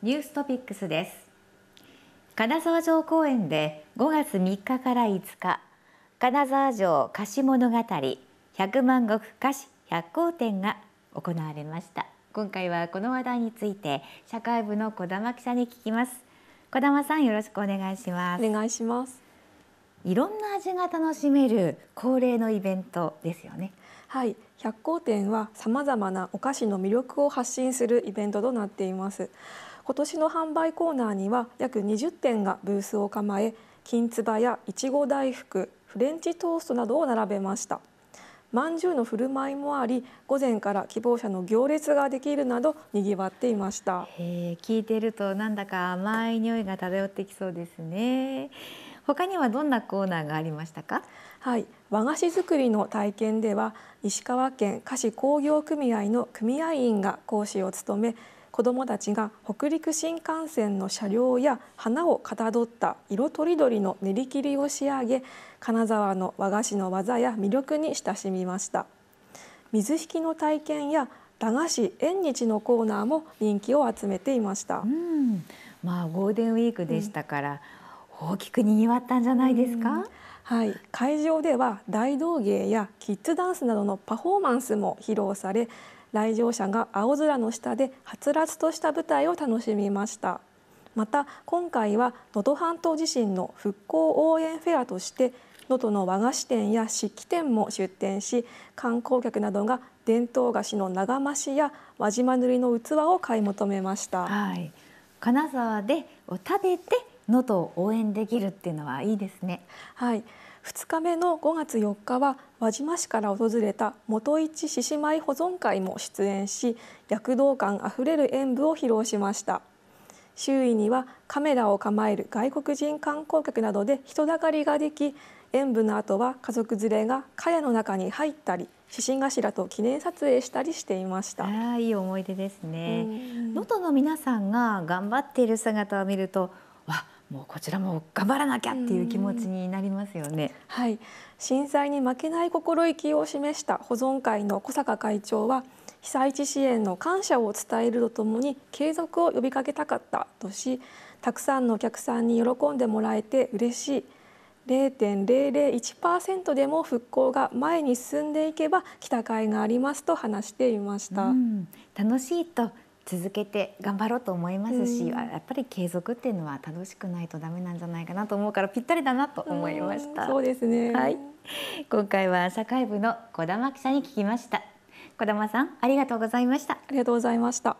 ニューストピックスです金沢城公園で5月3日から5日金沢城菓子物語百万石菓子百0 0展が行われました今回はこの話題について社会部の小玉記者に聞きます小玉さんよろしくお願いしますお願いしますいろんな味が楽しめる恒例のイベントですよね。はい百貨店はさまざまなお菓子の魅力を発信するイベントとなっています今年の販売コーナーには約20店がブースを構え金つばやいちご大福フレンチトーストなどを並べましたまんじゅうの振る舞いもあり午前から希望者の行列ができるなど賑わっていました聞いてるとなんだか甘い匂いが漂ってきそうですね他にはどんなコーナーがありましたかはい和菓子作りの体験では石川県菓子工業組合の組合員が講師を務め子どもたちが北陸新幹線の車両や花をかたどった色とりどりの練り切りを仕上げ金沢の和菓子の技や魅力に親しみました水引の体験や駄菓子縁日のコーナーも人気を集めていました、うん、まあ、ゴールデンウィークでしたから、うん大きくにわったんじゃないですか、はい、会場では大道芸やキッズダンスなどのパフォーマンスも披露され来場者が青空の下ではつらつとした舞台を楽しみましたまた今回は能登半島地震の復興応援フェアとして能登の和菓子店や漆器店も出店し観光客などが伝統菓子の長増しや輪島塗りの器を買い求めました、はい、金沢でを食べて能登を応援できるっていうのはいいですね。はい2日目の5月4日は輪島市から訪れた元市獅子舞保存会も出演し躍動感あふれる演舞を披露しました周囲にはカメラを構える外国人観光客などで人だかりができ演舞の後は家族連れが茅の中に入ったり獅子頭と記念撮影したりしていましたあいい思い出ですね能登の皆さんが頑張っている姿を見るとわっもうこちらも頑張らなきゃっていう気持ちになりますよね。はい、震災に負けない心意気を示した保存会の小坂会長は被災地支援の感謝を伝えるとともに継続を呼びかけたかったとしたくさんのお客さんに喜んでもらえて嬉しい0.001%でも復興が前に進んでいけば甲斐がありますと話していました。楽しいと続けて頑張ろうと思いますし、うん、やっぱり継続っていうのは楽しくないとダメなんじゃないかなと思うからぴったりだなと思いました。うそうですね、はい、今回は社会部の小玉記者に聞きました。小玉さんありがとうございました。ありがとうございました。